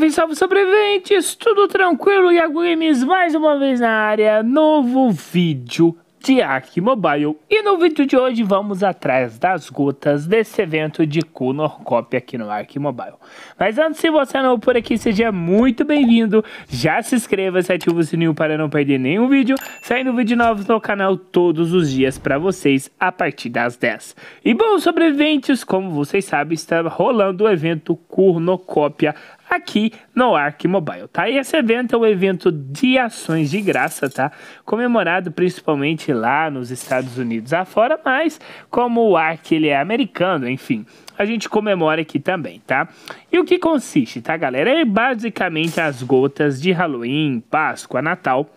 Salve, salve sobreviventes! Tudo tranquilo? Iago Games mais uma vez na área. Novo vídeo de Ark Mobile. E no vídeo de hoje vamos atrás das gotas desse evento de Kunor Cop aqui no Ark Mobile. Mas antes, se você é novo por aqui, seja muito bem-vindo. Já se inscreva, e ativa o sininho para não perder nenhum vídeo. Saindo vídeo novos no canal todos os dias para vocês a partir das 10. E bom, sobreviventes, como vocês sabem, está rolando o evento Kurnocópia aqui no Arc Mobile, tá? E esse evento é um evento de ações de graça, tá? Comemorado principalmente lá nos Estados Unidos afora, mas como o Arc ele é americano, enfim, a gente comemora aqui também, tá? E o que consiste, tá, galera? É basicamente as gotas de Halloween, Páscoa, Natal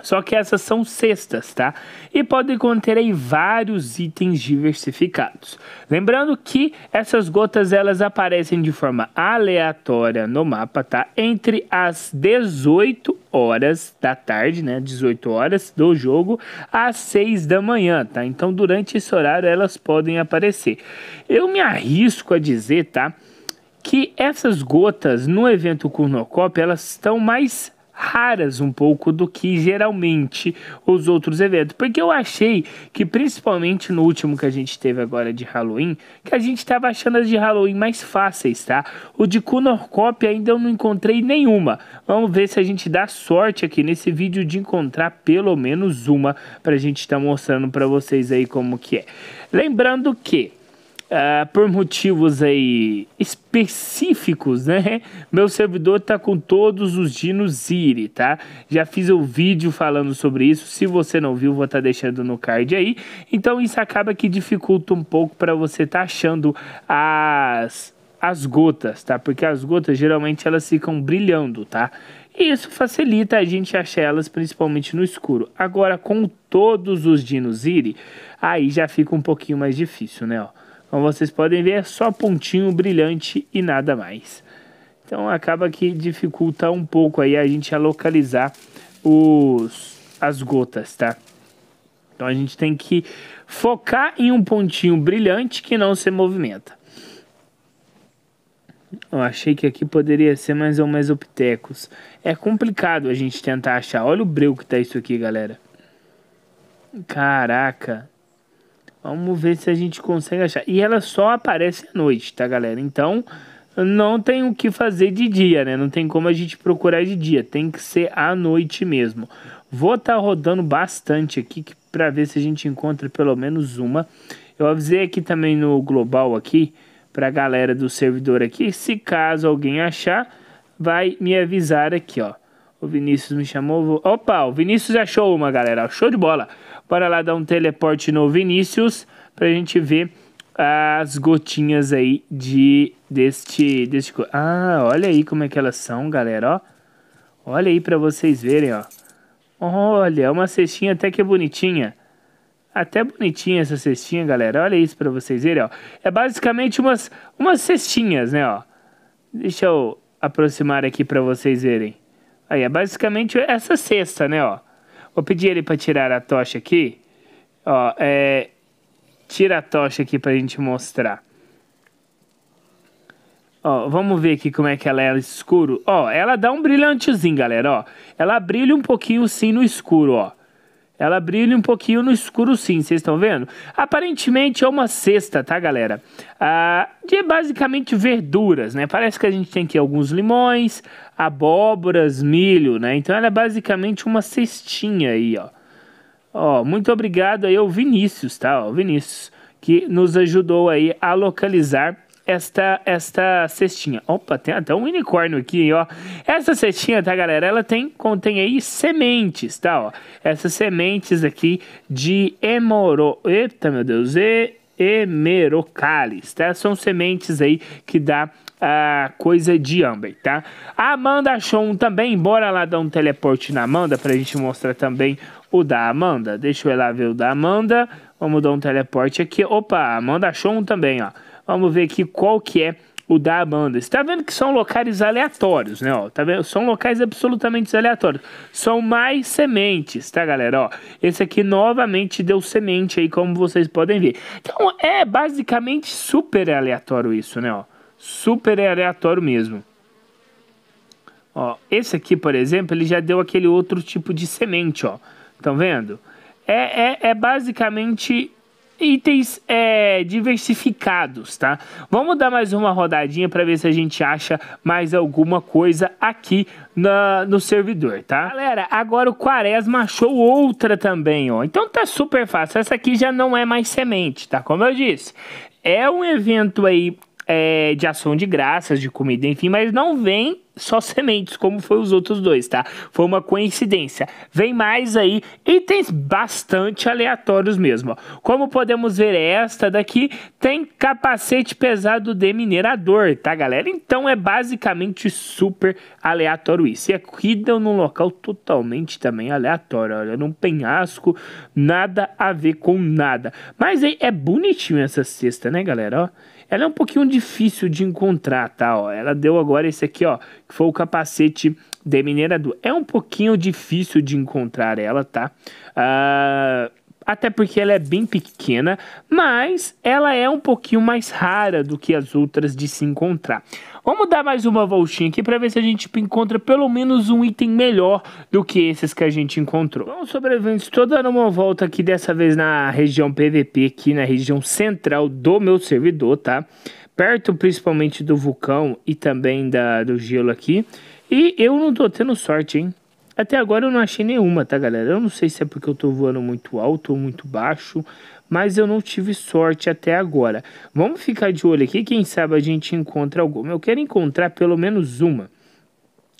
só que essas são cestas, tá? E podem conter aí vários itens diversificados. Lembrando que essas gotas elas aparecem de forma aleatória no mapa, tá? Entre as 18 horas da tarde, né, 18 horas do jogo, às 6 da manhã, tá? Então, durante esse horário elas podem aparecer. Eu me arrisco a dizer, tá, que essas gotas no evento Curnocop, elas estão mais raras um pouco do que geralmente os outros eventos. Porque eu achei que, principalmente no último que a gente teve agora de Halloween, que a gente estava achando as de Halloween mais fáceis, tá? O de Cunorcop ainda eu não encontrei nenhuma. Vamos ver se a gente dá sorte aqui nesse vídeo de encontrar pelo menos uma para a gente estar tá mostrando para vocês aí como que é. Lembrando que Uh, por motivos aí específicos, né? Meu servidor tá com todos os dinos IRI, tá? Já fiz o um vídeo falando sobre isso. Se você não viu, vou estar tá deixando no card aí. Então isso acaba que dificulta um pouco para você tá achando as as gotas, tá? Porque as gotas geralmente elas ficam brilhando, tá? E isso facilita a gente achar elas principalmente no escuro. Agora com todos os dinos IRI, aí já fica um pouquinho mais difícil, né, ó? Como então, vocês podem ver, é só pontinho brilhante e nada mais. Então acaba que dificulta um pouco aí a gente a localizar os, as gotas, tá? Então a gente tem que focar em um pontinho brilhante que não se movimenta. Eu achei que aqui poderia ser mais ou mais optecos. É complicado a gente tentar achar. Olha o breu que tá isso aqui, galera. Caraca. Vamos ver se a gente consegue achar. E ela só aparece à noite, tá, galera? Então, não tem o que fazer de dia, né? Não tem como a gente procurar de dia. Tem que ser à noite mesmo. Vou estar tá rodando bastante aqui para ver se a gente encontra pelo menos uma. Eu avisei aqui também no global aqui para a galera do servidor aqui. Se caso alguém achar, vai me avisar aqui, ó. O Vinícius me chamou. Opa, o Vinícius achou uma, galera. Show de bola. Bora lá dar um teleporte no Vinícius para a gente ver as gotinhas aí de deste deste Ah, olha aí como é que elas são, galera, ó. Olha aí para vocês verem, ó. Olha, uma cestinha até que é bonitinha. Até bonitinha essa cestinha, galera. Olha isso para vocês verem, ó. É basicamente umas umas cestinhas, né, ó. Deixa eu aproximar aqui para vocês verem. Aí é basicamente essa cesta, né, ó. Vou pedir ele para tirar a tocha aqui. Ó, é, tira a tocha aqui para a gente mostrar. Ó, vamos ver aqui como é que ela é escuro. Ó, ela dá um brilhantezinho, galera, ó. Ela brilha um pouquinho sim no escuro, ó. Ela brilha um pouquinho no escuro, sim, vocês estão vendo? Aparentemente é uma cesta, tá, galera? Ah, de basicamente verduras, né? Parece que a gente tem aqui alguns limões, abóboras, milho, né? Então ela é basicamente uma cestinha aí, ó. Ó, muito obrigado aí ao Vinícius, tá? o Vinícius, que nos ajudou aí a localizar esta, esta cestinha. Opa, tem até um unicórnio aqui, ó. Essa cestinha, tá, galera? Ela tem, contém aí sementes, tá, ó. Essas sementes aqui de hemoro... Eita, meu Deus. E... emerocalis tá? São sementes aí que dá a ah, coisa de âmbar, tá? A Amanda achou um também, bora lá dar um teleporte na Amanda pra gente mostrar também o da Amanda. Deixa eu ir lá ver o da Amanda. Vamos dar um teleporte aqui. Opa, Amanda achou um também, ó. Vamos ver aqui qual que é o da Amanda. Você tá vendo que são locais aleatórios, né? Ó, tá vendo? São locais absolutamente aleatórios. São mais sementes, tá, galera? Ó, esse aqui novamente deu semente aí, como vocês podem ver. Então, é basicamente super aleatório isso, né? Ó, super aleatório mesmo. Ó, esse aqui, por exemplo, ele já deu aquele outro tipo de semente, ó. Estão vendo? É, é, é basicamente itens é, diversificados, tá? Vamos dar mais uma rodadinha para ver se a gente acha mais alguma coisa aqui na, no servidor, tá? Galera, agora o Quaresma achou outra também, ó. Então tá super fácil. Essa aqui já não é mais semente, tá? Como eu disse, é um evento aí é, de ação de graças, de comida, enfim, mas não vem só sementes, como foi os outros dois, tá? Foi uma coincidência. Vem mais aí itens bastante aleatórios mesmo. Como podemos ver, esta daqui tem capacete pesado de minerador, tá, galera? Então é basicamente super aleatório isso. E é aqui deu num local totalmente também aleatório, olha, num penhasco, nada a ver com nada. Mas aí é bonitinho essa cesta, né, galera? Ó. Ela é um pouquinho difícil de encontrar, tá? Ó, ela deu agora esse aqui, ó, que foi o capacete de minerador. É um pouquinho difícil de encontrar ela, tá? Ah... Uh até porque ela é bem pequena, mas ela é um pouquinho mais rara do que as outras de se encontrar. Vamos dar mais uma voltinha aqui para ver se a gente encontra pelo menos um item melhor do que esses que a gente encontrou. Bom, sobreviventes, estou dando uma volta aqui dessa vez na região PVP, aqui na região central do meu servidor, tá? Perto principalmente do vulcão e também da, do gelo aqui. E eu não tô tendo sorte, hein? Até agora eu não achei nenhuma, tá, galera? Eu não sei se é porque eu tô voando muito alto ou muito baixo, mas eu não tive sorte até agora. Vamos ficar de olho aqui, quem sabe a gente encontra alguma. Eu quero encontrar pelo menos uma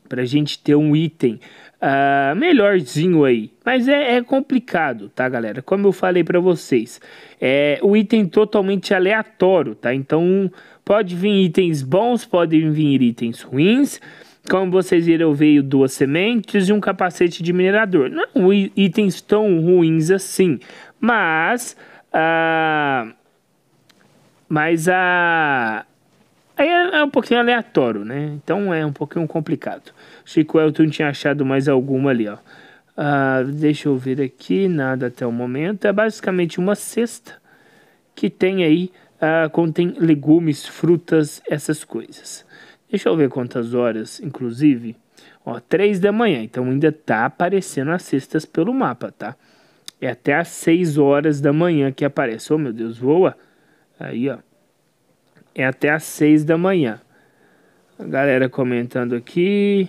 pra gente ter um item uh, melhorzinho aí. Mas é, é, complicado, tá, galera? Como eu falei para vocês, é um item totalmente aleatório, tá? Então pode vir itens bons, podem vir itens ruins. Como vocês viram, veio duas sementes e um capacete de minerador. Não itens tão ruins assim, mas. Ah, mas a. Aí é, é, um pouquinho aleatório, né? Então é um pouquinho complicado. Chico Elton tinha achado mais alguma ali, ó. Ah, deixa eu ver aqui, nada até o momento. É basicamente uma cesta que tem aí, ah, contém legumes, frutas, essas coisas. Deixa eu ver quantas horas, inclusive. Ó, 3 da manhã, então ainda tá aparecendo as cestas pelo mapa, tá? É até às 6 horas da manhã que aparece. Oh, meu Deus, voa. Aí, ó. É até às 6 da manhã. A galera comentando aqui.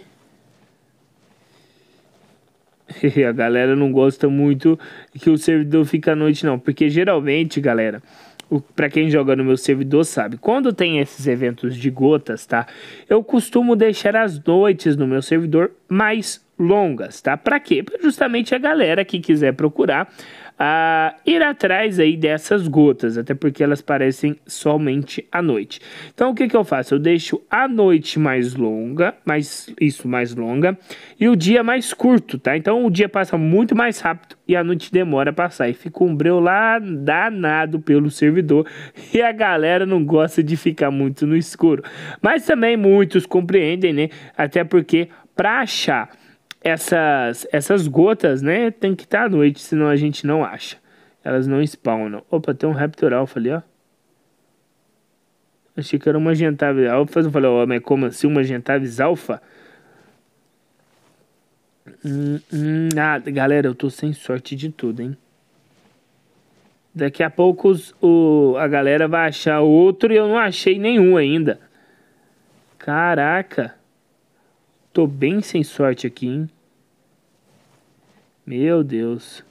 a galera não gosta muito que o servidor fica à noite, não. Porque geralmente, galera, para quem joga no meu servidor sabe, quando tem esses eventos de gotas, tá? Eu costumo deixar as noites no meu servidor mais longas, tá? Para quê? Para justamente a galera que quiser procurar ah, ir atrás aí dessas gotas, até porque elas parecem somente à noite. Então o que, que eu faço? Eu deixo a noite mais longa, mais isso mais longa e o dia mais curto, tá? Então o dia passa muito mais rápido e a noite demora a passar e fica um breu lá danado pelo servidor e a galera não gosta de ficar muito no escuro. Mas também muitos compreendem, né? Até porque para achar essas, essas gotas, né, tem que estar tá à noite, senão a gente não acha. Elas não spawnam. Opa, tem um Raptor Alpha ali, ó. Achei que era uma Gentavis Alpha. Eu falei, ó, mas como assim uma Gentavis Alpha? Hum, hum, ah, galera, eu tô sem sorte de tudo, hein? Daqui a pouco os, o, a galera vai achar outro e eu não achei nenhum ainda. Caraca. Tô bem sem sorte aqui, hein? Meu Deus.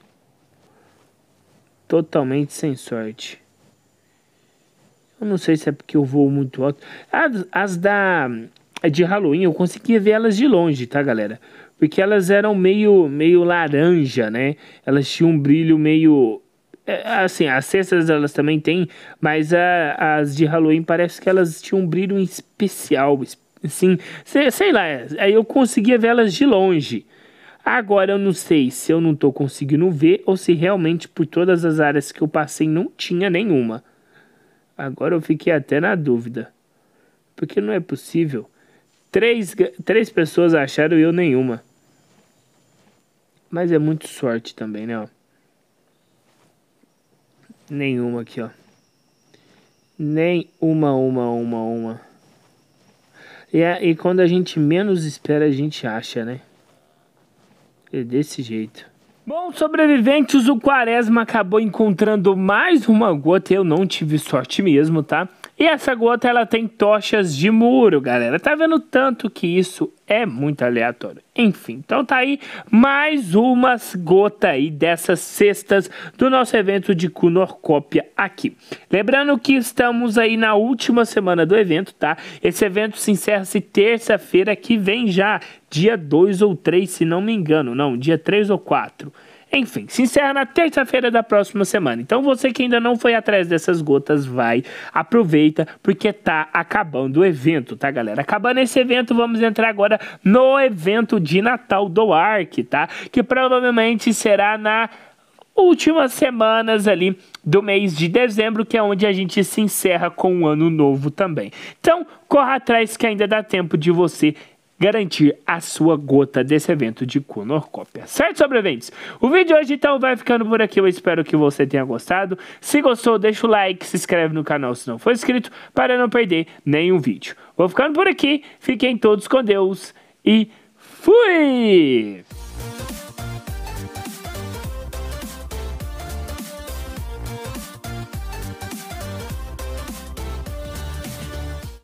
Totalmente sem sorte. Eu não sei se é porque eu voo muito alto. As, as da é de Halloween eu conseguia ver elas de longe, tá, galera? Porque elas eram meio meio laranja, né? Elas tinham um brilho meio é, assim, as cestas elas também têm, mas a, as de Halloween parece que elas tinham um brilho especial, especial Assim, sei lá, aí é, eu conseguia vê-las de longe. Agora eu não sei se eu não estou conseguindo ver ou se realmente por todas as áreas que eu passei não tinha nenhuma. Agora eu fiquei até na dúvida. Porque não é possível. Três, três pessoas acharam eu nenhuma. Mas é muito sorte também, né? Ó. Nenhuma aqui, ó. Nem uma, uma, uma, uma. E, é, e quando a gente menos espera, a gente acha, né? É desse jeito. Bom, sobreviventes, o Quaresma acabou encontrando mais uma gota. Eu não tive sorte mesmo, tá? E essa gota ela tem tochas de muro, galera. Tá vendo tanto que isso é muito aleatório. Enfim, então tá aí mais umas gota aí dessas cestas do nosso evento de Cunorcópia aqui. Lembrando que estamos aí na última semana do evento, tá? Esse evento se encerra-se terça-feira que vem já, dia 2 ou 3, se não me engano. Não, dia 3 ou 4. Enfim, se encerra na terça-feira da próxima semana. Então você que ainda não foi atrás dessas gotas, vai, aproveita, porque tá acabando o evento, tá, galera? Acabando esse evento, vamos entrar agora no evento de Natal do Ark, tá? Que provavelmente será na últimas semanas ali do mês de dezembro, que é onde a gente se encerra com o ano novo também. Então, corra atrás que ainda dá tempo de você garantir a sua gota desse evento de Cunorcópia. Certo, sobreviventes? O vídeo hoje então vai ficando por aqui. Eu espero que você tenha gostado. Se gostou, deixa o like, se inscreve no canal se não for inscrito, para não perder nenhum vídeo. Vou ficando por aqui. Fiquem todos com Deus e fui!